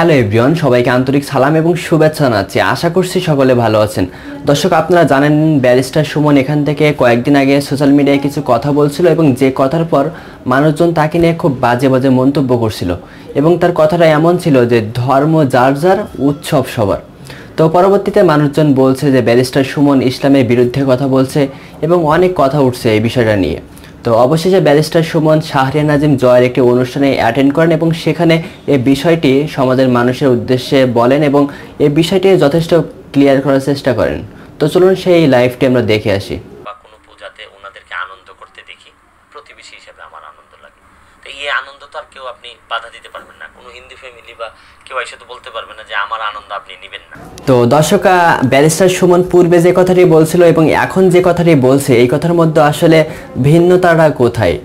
hello everyone সবাইকে আন্তরিক সালাম এবং শুভেচ্ছা জানাচ্ছি আশা করছি সকলে ভালো আছেন দর্শক আপনারা জানেন ব্যারিস্টার সুমন এখান থেকে কয়েকদিন আগে সোশ্যাল মিডিয়ায় কিছু কথা বলছিল এবং যে কথার পর মানুষজন তাকে নিয়ে খুব বাজে বাজে মন্তব্য করছিল এবং তার কথাটা এমন ছিল যে ধর্ম যার যার উৎসব সবার তো পরবর্তীতে মানুষজন বলছে যে ব্যারিস্টার সুমন ইসলামের বিরুদ্ধে কথা বলছে এবং অনেক কথা উঠছে এই বিষয়টা নিয়ে তো অবশেষে ব্যারিস্টার সুমন শাহরিয়া নাজিম জয়ের একটি অনুষ্ঠানে অ্যাটেন্ড করেন এবং সেখানে এ বিষয়টি সমাজের মানুষের উদ্দেশ্যে বলেন এবং এ বিষয়টি যথেষ্ট ক্লিয়ার করার চেষ্টা করেন তো চলুন সেই লাইভটি আমরা দেখে আসি বা কোনো পূজাতে ওনাদেরকে আনন্দ করতে দেখি প্রতিবেশী হিসেবে আমার আনন্দ লাগে এই আনন্দ তো আর কেউ আপনি বাধা দিতে পারবেন না কোনো হিন্দু ফ্যামিলি বা কেউ এসে তো বলতে পারবে না যে আমার আনন্দ আপনি নেবেন না তো দর্শক ব্যারিস্টার সুমন পূর্বে যে কথাটি বলছিল এবং এখন যে কথাটি বলছে এই কথার মধ্যে আসলে ভিন্নতাটা কোথায়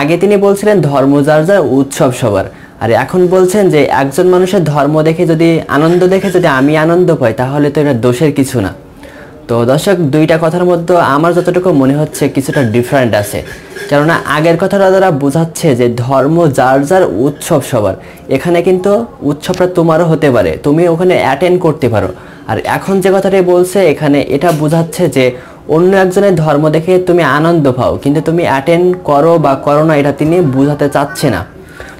আগে তিনি বলছিলেন ধর্ম যার যার উৎসব সবার আর এখন বলছেন যে একজন মানুষের ধর্ম দেখে যদি আনন্দ দেখে যদি আমি আনন্দ পাই তাহলে তো এটা দোষের কিছু না তো দর্শক দুইটা কথার মধ্যে আমার যতটুকু মনে হচ্ছে কিছুটা ডিফারেন্ট আছে কেননা আগের কথাটা তারা বোঝাচ্ছে যে ধর্ম যার যার উৎসব সবার এখানে কিন্তু উৎসবটা তোমারও হতে পারে তুমি ওখানে অ্যাটেন্ড করতে পারো আর এখন যে কথাটি বলছে এখানে এটা বোঝাচ্ছে যে অন্য একজনের ধর্ম দেখে তুমি আনন্দ পাও কিন্তু তুমি অ্যাটেন্ড করো বা করো না এটা তিনি বোঝাতে চাচ্ছে না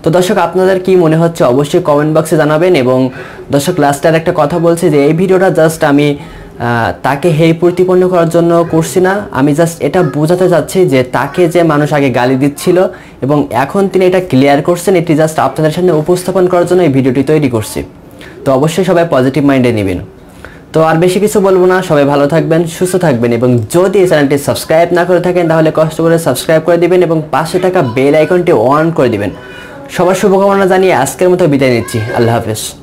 তো দর্শক আপনাদের কি মনে হচ্ছে অবশ্যই কমেন্ট বক্সে জানাবেন এবং দর্শক লাস্টে একটা কথা বলছি যে এই ভিডিওটা জাস্ট আমি তাকে হেই প্রতিপন্ন করার জন্য করছি না আমি জাস্ট এটা বোঝাতে চাচ্ছি যে তাকে যে মানুষ আগে গালি দিচ্ছিল এবং এখন তিনি এটা ক্লিয়ার করছেন এটি জাস্ট আপনাদের সামনে উপস্থাপন করার জন্য এই ভিডিওটি তৈরি করছি তো অবশ্যই সবাই পজিটিভ মাইন্ডে নেবেন তো আর বেশি কিছু বলবো না সবাই ভালো থাকবেন সুস্থ থাকবেন এবং যদি এই চ্যানেলটি সাবস্ক্রাইব না করে থাকেন তাহলে কষ্ট করে সাবস্ক্রাইব করে দিবেন এবং পাশে থাকা বেল আইকনটি অন করে দিবেন সবার শুভকামনা জানিয়ে আজকের মতো বিদায় নিচ্ছি আল্লাহ হাফেজ